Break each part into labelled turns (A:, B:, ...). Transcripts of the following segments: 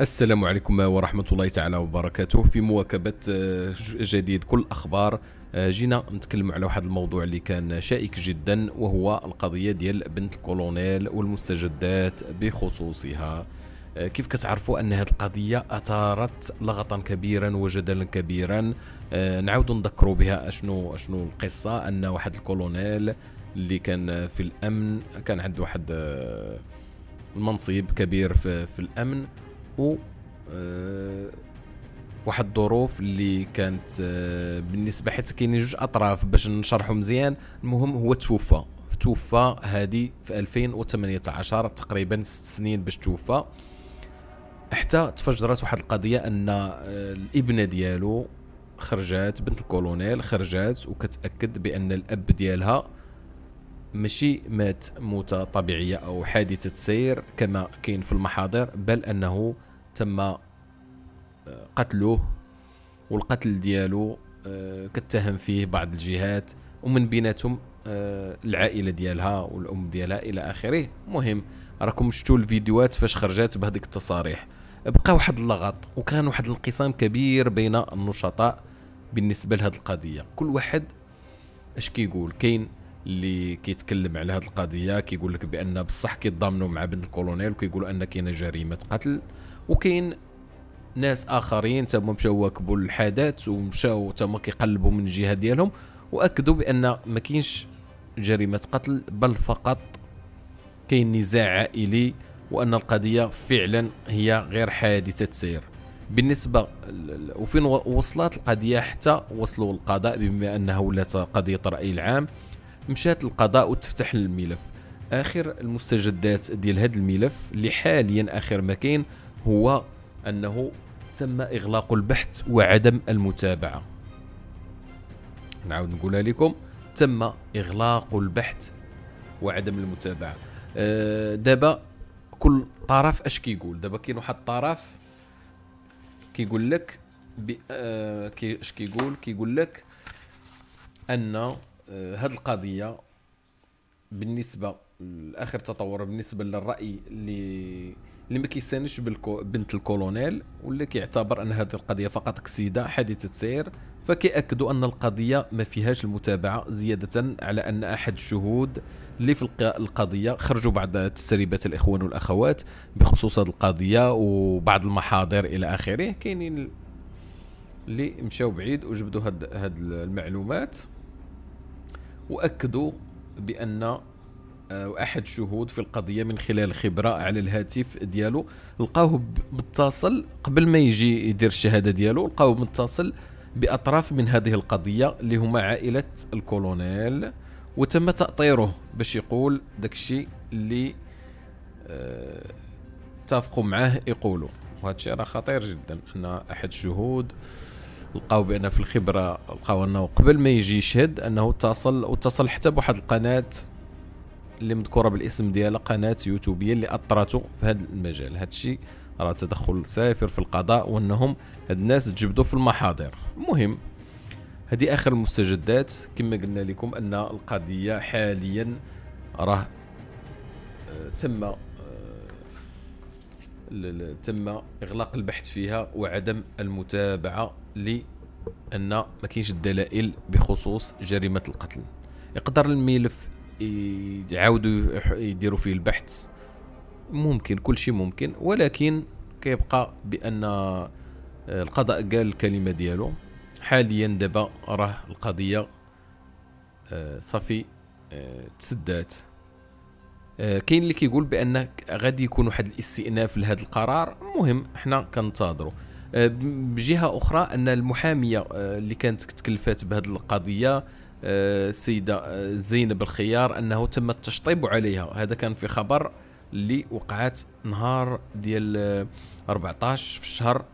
A: السلام عليكم ورحمة الله تعالى وبركاته في مواكبة آه، جديد كل أخبار آه، جينا نتكلم على واحد الموضوع اللي كان شائك جدا وهو القضية ديال بنت الكولونيل والمستجدات بخصوصها آه، كيف كتعرفوا ان هذه القضيه اثارت لغطا كبيرا وجدلا كبيرا نعود نذكروا بها اشنو اشنو القصه ان واحد الكولونيل اللي كان في الامن كان عنده واحد المنصب كبير في, في الامن و آه، واحد الظروف اللي كانت آه، بالنسبه حيت كاينين جوج اطراف باش نشرحوا مزيان المهم هو توفى توفى هادي في 2018 تقريبا ست سنين باش توفى حتى تفجرت واحد القضيه ان آه، الابنه ديالو خرجات بنت الكولونيل خرجات وكتاكد بان الاب ديالها ماشي مات موتة طبيعية أو حادثة سير كما كاين في المحاضر بل أنه تم آه، قتله والقتل ديالو آه، كتهم فيه بعض الجهات ومن بيناتهم آه، العائلة ديالها والأم ديالها إلى آخره مهم راكم شفتوا الفيديوهات فاش خرجات بهذيك التصاريح بقى واحد اللغط وكان واحد الانقسام كبير بين النشطاء بالنسبة لهذه القضية كل واحد اش كيقول كاين اللي كيتكلم على هذه القضيه كيقول لك بان بصح كيتضامنوا مع بنت الكولونيل وكيقولوا ان كاينه جريمه قتل وكاين ناس اخرين تما مشاو واكبوا الحدث ومشاو تما كيقلبوا من الجهه ديالهم واكدوا بان ما كاينش جريمه قتل بل فقط كاين نزاع عائلي وان القضيه فعلا هي غير حادثه سير بالنسبه وفين وصلت القضيه حتى وصلوا القضاء بما انها ولات قضيه راي العام مشات للقضاء وتفتح الملف اخر المستجدات ديال هذا الملف اللي حاليا اخر ما كاين هو انه تم اغلاق البحث وعدم المتابعه نعاود نقولها لكم تم اغلاق البحث وعدم المتابعه آه، دابا كل طرف اش كيقول دابا كاين واحد الطرف كيقول لك آه، اش كيقول كيقول لك ان هذه آه، القضيه بالنسبه لاخر تطور بالنسبه للراي اللي اللي ما كيسانش بنت الكولونيل ولا كيعتبر ان هذه القضيه فقط كسيده حادثه سير فكيأكدوا أن القضية ما فيهاش المتابعة زيادة على أن أحد الشهود اللي في القضية خرجوا بعض تسريبات الإخوان والأخوات بخصوص هذه القضية وبعض المحاضر إلى آخره كاينين اللي مشاو بعيد وجبدوا هاد, هاد المعلومات واكدوا بان آه، احد الشهود في القضيه من خلال الخبره على الهاتف ديالو لقاوه متصل قبل ما يجي يدير الشهاده ديالو لقاوه متصل باطراف من هذه القضيه اللي هما عائله الكولونيل وتم تأطيره باش يقول داكشي اللي اه اتفقوا معاه يقولوا وهذا الشيء راه خطير جدا ان احد الشهود لقاو بان في الخبره لقاو انه قبل ما يجي يشهد انه اتصل واتصل حتى بواحد القناه اللي مذكوره بالاسم ديالها قناه يوتيوبيه اللي اثرته في هذا المجال هذا الشيء راه تدخل سافر في القضاء وانهم هاد الناس تجبدوا في المحاضر المهم هذه اخر المستجدات كما قلنا لكم ان القضيه حاليا راه آه، تم تم اغلاق البحث فيها وعدم المتابعه لان ما كاينش الدلائل بخصوص جريمه القتل يقدر الملف يعاودوا يديروا فيه البحث ممكن كل شيء ممكن ولكن كيبقى بان آه، القضاء قال الكلمه ديالو حاليا دابا راه القضيه آه، صافي آه، تسدات آه، كاين اللي كيقول بان غادي يكون واحد الاستئناف لهذا القرار المهم حنا كنتظروا آه، بجهه اخرى ان المحاميه آه، اللي كانت تكلفات بهذه القضيه السيده زينب الخيار انه تم التشطيب عليها هذا كان في خبر اللي وقعت نهار ديال 14 في الشهر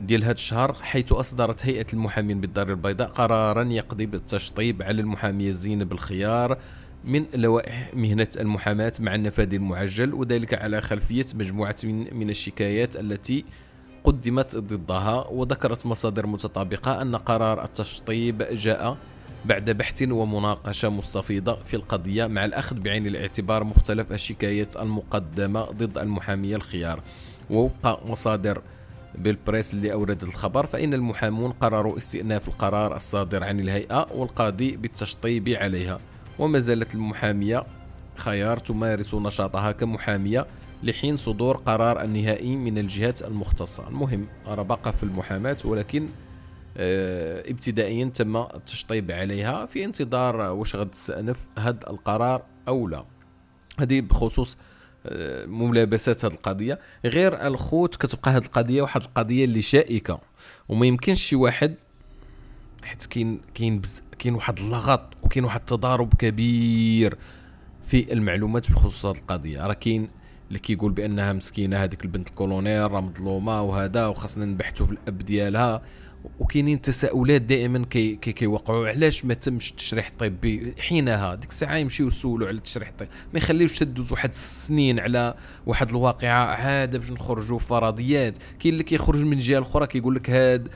A: ديال هذا الشهر حيث اصدرت هيئه المحامين بالدار البيضاء قرارا يقضي بالتشطيب على المحاميه زينب الخيار من لوائح مهنة المحاماة مع النفاذ المعجل وذلك على خلفية مجموعة من الشكايات التي قدمت ضدها وذكرت مصادر متطابقة أن قرار التشطيب جاء بعد بحث ومناقشة مستفيضة في القضية مع الأخذ بعين الاعتبار مختلف الشكايات المقدمة ضد المحامية الخيار ووفق مصادر بالبريس اللي أوردت الخبر فإن المحامون قرروا استئناف القرار الصادر عن الهيئة والقاضي بالتشطيب عليها وما زالت المحامية خيار تمارس نشاطها كمحامية لحين صدور قرار النهائي من الجهات المختصة المهم ربقة في المحاماة ولكن آه، ابتدائيا تم التشطيب عليها في انتظار واش غتستأنف هذا القرار أو لا هذه بخصوص آه، ملابسات هذه القضيه غير الخوت كتبقى هذه القضيه واحد القضيه اللي شائكه وما يمكنش شي واحد حيت كاين كاين كاين واحد اللغط وكاين واحد التضارب كبير في المعلومات بخصوص هذه القضيه راه كاين اللي كيقول بانها مسكينه هذيك البنت الكولونيل راه مظلومه وهذا وخاصنا نبحثوا في الاب ديالها وكاينين تساؤلات دائما كي كيوقعوا علاش ما تمش التشريح الطبي حينها ديك الساعه يمشيو يسولوا على التشريح الطبي ما يخليوش تدوز واحد السنين على واحد الواقعه عاده باش نخرجوا فرضيات كاين اللي كيخرج من جهه اخرى كيقول لك هاد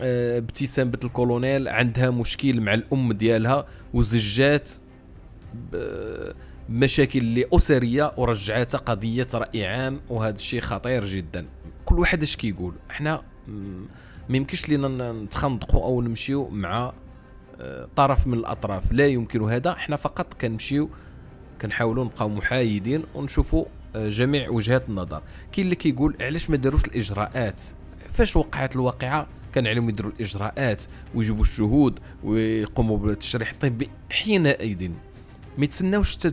A: آه، ابتسام بنت الكولونيل عندها مشكل مع الام ديالها وزجات مشاكل اسريه ورجعتها قضيه راي عام وهذا الشيء خطير جدا كل واحد اش كيقول احنا ما يمكنش لينا نتخندقوا او نمشيو مع آه، طرف من الاطراف لا يمكن هذا احنا فقط كنمشيو كنحاولوا نبقاو محايدين ونشوفوا آه، جميع وجهات النظر كاين اللي كيقول علاش ما داروش الاجراءات فاش وقعت الواقعه كان عليهم يديروا الاجراءات ويجيبوا الشهود ويقوموا بالتشريح الطبي حينئذ ما يتسناوش حتى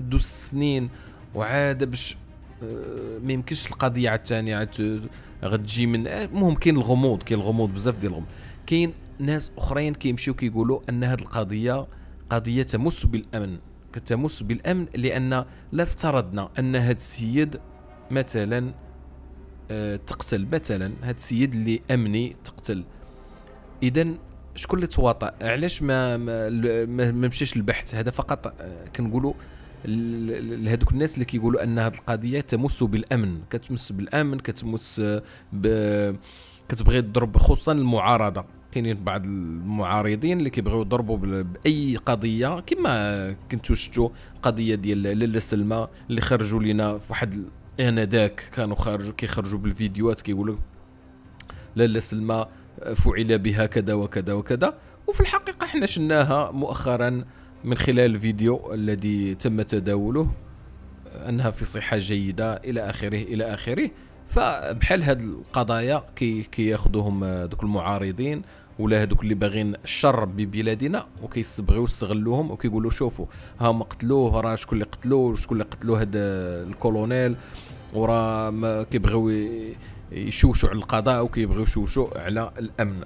A: دوز السنين وعاد باش آه، ما يمكنش القضيه عاد ثاني آه، عاد غتجي من آه، المهم كاين الغموض كاين الغموض بزاف ديال الغموض كاين ناس اخرين كيمشيو كيقولوا ان هذه القضيه قضيه تمس بالامن كتمس بالامن لان لا افترضنا ان هذا السيد مثلا آه، تقتل مثلا هاد السيد اللي امني تقتل اذا شكون اللي تواطا علاش ما ما, ما مشاش البحث هذا فقط آه، كنقولوا لهذوك الناس اللي كيقولوا ان هذه القضيه تمس بالامن كتمس بالامن كتمس ب... كتبغي تضرب خصوصا المعارضه كاينين بعض المعارضين اللي كيبغيو يضربوا باي قضيه كما كنتو شفتوا قضيه ديال لاله سلمى اللي خرجوا لنا في واحد ذاك كانوا خارج كيخرجوا بالفيديوهات كيقولوا لا سلمى فعل بها كذا وكذا وكذا وفي الحقيقه حنا شناها مؤخرا من خلال الفيديو الذي تم تداوله انها في صحه جيده الى اخره الى اخره فبحال هاد القضايا كي كياخذوهم دوك المعارضين ولا هذوك اللي باغيين الشر ببلادنا وكيصبغيو يستغلوهم وكيقولوا شوفوا ها هما قتلوه راه شكون اللي قتلوه شكون اللي قتلوه هاد الكولونيل وراه ما كيبغيو يشوشوا على القضاء وكيبغيو يشوشوا على الامن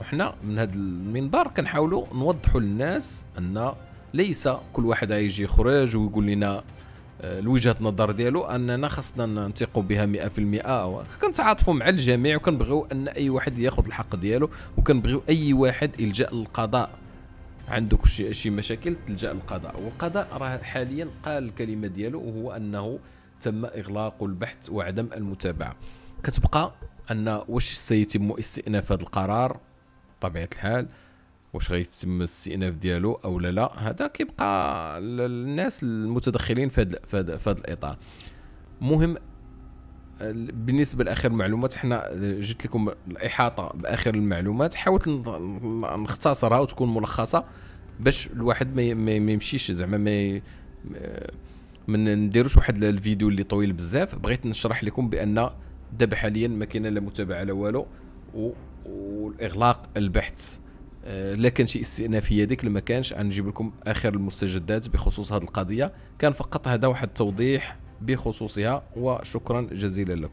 A: وحنا من هذا المنبر كنحاولوا نوضحوا للناس ان ليس كل واحد يجي يخرج ويقول لنا الوجهه آه، النظر ديالو اننا خصنا ننطقوا بها 100% كنتعاطفوا مع الجميع وكنبغيو ان اي واحد ياخذ الحق ديالو وكنبغيو اي واحد يلجا للقضاء عندك شي, شي مشاكل تلجا للقضاء والقضاء راه حاليا قال الكلمه ديالو وهو انه تم اغلاق البحث وعدم المتابعه كتبقى ان واش سيتم استئناف هذا القرار بطبيعه الحال واش غيتم الاستئناف ديالو او لا لا هذا كيبقى الناس المتدخلين في هذا في هذا الاطار مهم بالنسبه لاخر المعلومات حنا جبت لكم الاحاطه باخر المعلومات حاولت نختصرها وتكون ملخصه باش الواحد ما يمشيش زعما ما ما نديروش واحد الفيديو اللي طويل بزاف بغيت نشرح لكم بان دابا حاليا ما كاين لا متابعه لا والو والاغلاق البحث آه، لا كان شي استئنافيه ديك لما كانش غنجيب لكم اخر المستجدات بخصوص هذه القضيه كان فقط هذا واحد التوضيح بخصوصها وشكرا جزيلا لكم